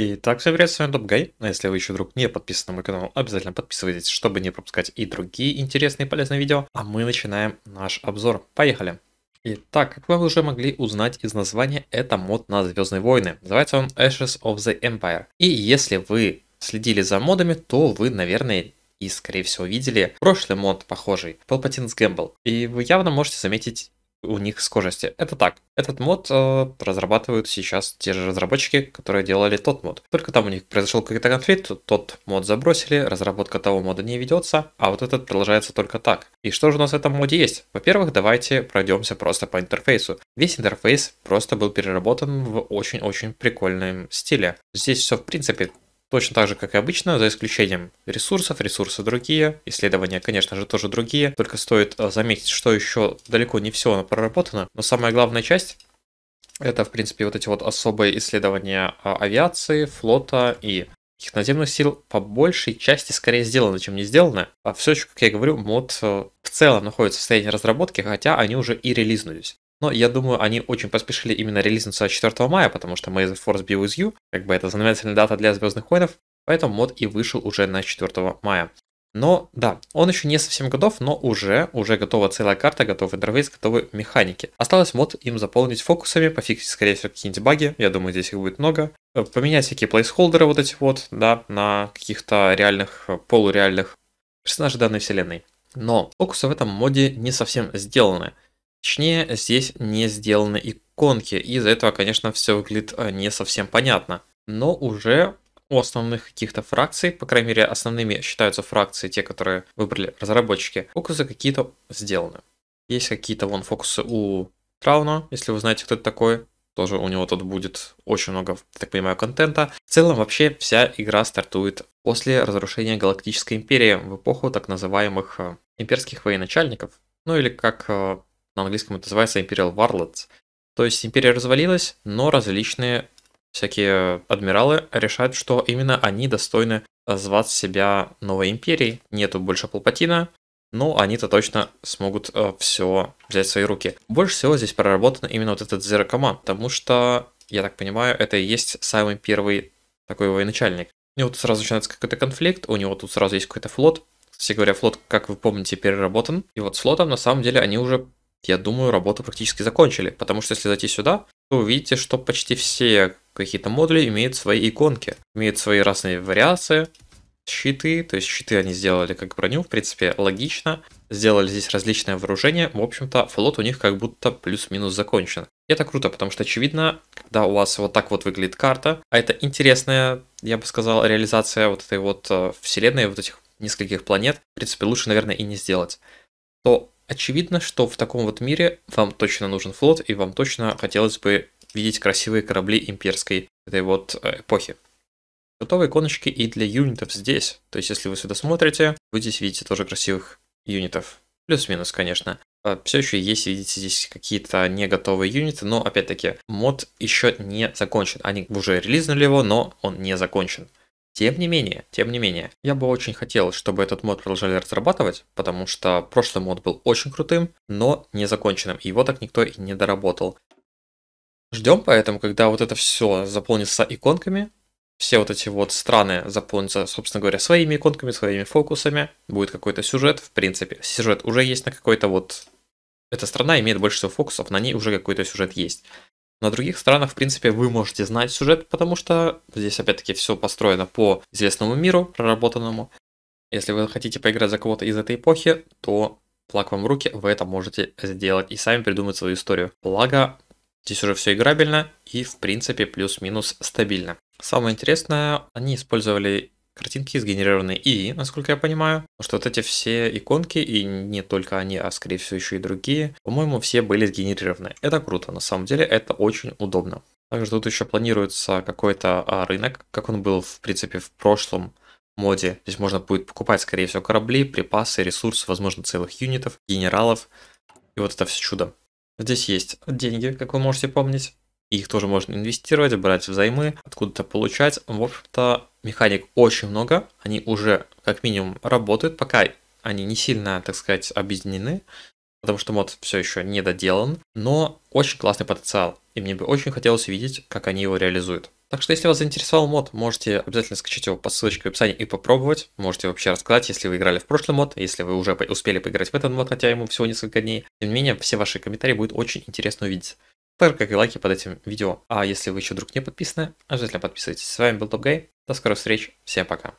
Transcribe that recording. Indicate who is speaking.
Speaker 1: Итак, всем привет, с вами Топгай. А если вы еще вдруг не подписаны на мой канал, обязательно подписывайтесь, чтобы не пропускать и другие интересные и полезные видео. А мы начинаем наш обзор. Поехали! Итак, как вы уже могли узнать из названия, это мод на Звездные войны. Называется он Ashes of the Empire. И если вы следили за модами, то вы, наверное, и, скорее всего, видели прошлый мод похожий, Palpatine's Gamble. И вы явно можете заметить у них схожести. Это так. Этот мод э, разрабатывают сейчас те же разработчики, которые делали тот мод. Только там у них произошел какой-то конфликт, тот мод забросили, разработка того мода не ведется, а вот этот продолжается только так. И что же у нас в этом моде есть? Во-первых, давайте пройдемся просто по интерфейсу. Весь интерфейс просто был переработан в очень-очень прикольном стиле. Здесь все в принципе Точно так же, как и обычно, за исключением ресурсов, ресурсы другие, исследования, конечно же, тоже другие. Только стоит э, заметить, что еще далеко не все проработано, но самая главная часть это, в принципе, вот эти вот особые исследования а, авиации, флота и их наземных сил по большей части скорее сделано, чем не сделано. А все еще, как я говорю, мод э, в целом находится в состоянии разработки, хотя они уже и релизнулись. Но я думаю, они очень поспешили именно релизнуться 4 мая, потому что Maze of Force Be With You, как бы это знаменательная дата для Звездных Войнов, поэтому мод и вышел уже на 4 мая. Но да, он еще не совсем готов, но уже, уже готова целая карта, готовы интерфейс, готовы механики. Осталось мод им заполнить фокусами, пофиксить, скорее всего, какие-нибудь баги, я думаю, здесь их будет много. Э, поменять всякие плейсхолдеры вот эти вот, да, на каких-то реальных, э, полуреальных персонажей данной вселенной. Но фокусы в этом моде не совсем сделаны. Точнее, здесь не сделаны иконки, и из-за этого, конечно, все выглядит э, не совсем понятно. Но уже у основных каких-то фракций, по крайней мере, основными считаются фракции, те, которые выбрали разработчики, фокусы какие-то сделаны. Есть какие-то вон фокусы у Трауна, если вы знаете, кто это такой. Тоже у него тут будет очень много, так понимаю, контента. В целом, вообще, вся игра стартует после разрушения Галактической Империи в эпоху так называемых э, имперских военачальников. Ну или как э, на английском это называется Imperial Warlords. То есть империя развалилась, но различные всякие адмиралы решают, что именно они достойны э, звать себя новой империей. Нету больше Палпатина, но они-то точно смогут э, все взять в свои руки. Больше всего здесь проработан именно вот этот Zero Command, потому что, я так понимаю, это и есть самый первый такой военачальник. У него тут сразу начинается какой-то конфликт, у него тут сразу есть какой-то флот. Все говоря, флот, как вы помните, переработан. И вот с флотом на самом деле они уже я думаю, работу практически закончили, потому что если зайти сюда, то увидите, что почти все какие-то модули имеют свои иконки, имеют свои разные вариации, щиты, то есть щиты они сделали как броню, в принципе, логично. Сделали здесь различное вооружение, в общем-то, флот у них как будто плюс-минус закончен. И это круто, потому что, очевидно, когда у вас вот так вот выглядит карта, а это интересная, я бы сказал, реализация вот этой вот э, вселенной, вот этих нескольких планет, в принципе, лучше, наверное, и не сделать, то Очевидно, что в таком вот мире вам точно нужен флот, и вам точно хотелось бы видеть красивые корабли имперской этой вот э, эпохи. Готовые гоночки и для юнитов здесь. То есть, если вы сюда смотрите, вы здесь видите тоже красивых юнитов. Плюс-минус, конечно. А Все еще есть, видите, здесь какие-то не готовые юниты, но опять-таки мод еще не закончен. Они уже релизнули его, но он не закончен. Тем не менее, тем не менее, я бы очень хотел, чтобы этот мод продолжали разрабатывать, потому что прошлый мод был очень крутым, но незаконченным, и его так никто и не доработал. Ждем поэтому, когда вот это все заполнится иконками, все вот эти вот страны заполнятся, собственно говоря, своими иконками, своими фокусами, будет какой-то сюжет, в принципе, сюжет уже есть на какой-то вот... Эта страна имеет больше всего фокусов, на ней уже какой-то сюжет есть. На других странах, в принципе, вы можете знать сюжет, потому что здесь, опять-таки, все построено по известному миру, проработанному. Если вы хотите поиграть за кого-то из этой эпохи, то плак вам в руки, вы это можете сделать и сами придумать свою историю. Благо, здесь уже все играбельно и, в принципе, плюс-минус стабильно. Самое интересное, они использовали картинки сгенерированы и, насколько я понимаю, что вот эти все иконки, и не только они, а скорее всего еще и другие, по-моему, все были сгенерированы. Это круто, на самом деле это очень удобно. Также тут еще планируется какой-то а, рынок, как он был, в принципе, в прошлом моде. Здесь можно будет покупать, скорее всего, корабли, припасы, ресурсы, возможно, целых юнитов, генералов и вот это все чудо. Здесь есть деньги, как вы можете помнить их тоже можно инвестировать, брать взаймы, откуда-то получать. В общем-то, механик очень много, они уже как минимум работают, пока они не сильно, так сказать, объединены, потому что мод все еще не доделан, но очень классный потенциал, и мне бы очень хотелось видеть, как они его реализуют. Так что, если вас заинтересовал мод, можете обязательно скачать его по ссылочке в описании и попробовать. Можете вообще рассказать, если вы играли в прошлый мод, если вы уже успели поиграть в этот мод, хотя ему всего несколько дней. Тем не менее, все ваши комментарии будет очень интересно увидеть так же, как и лайки под этим видео. А если вы еще вдруг не подписаны, обязательно подписывайтесь. С вами был Топ Гай. До скорых встреч. Всем пока.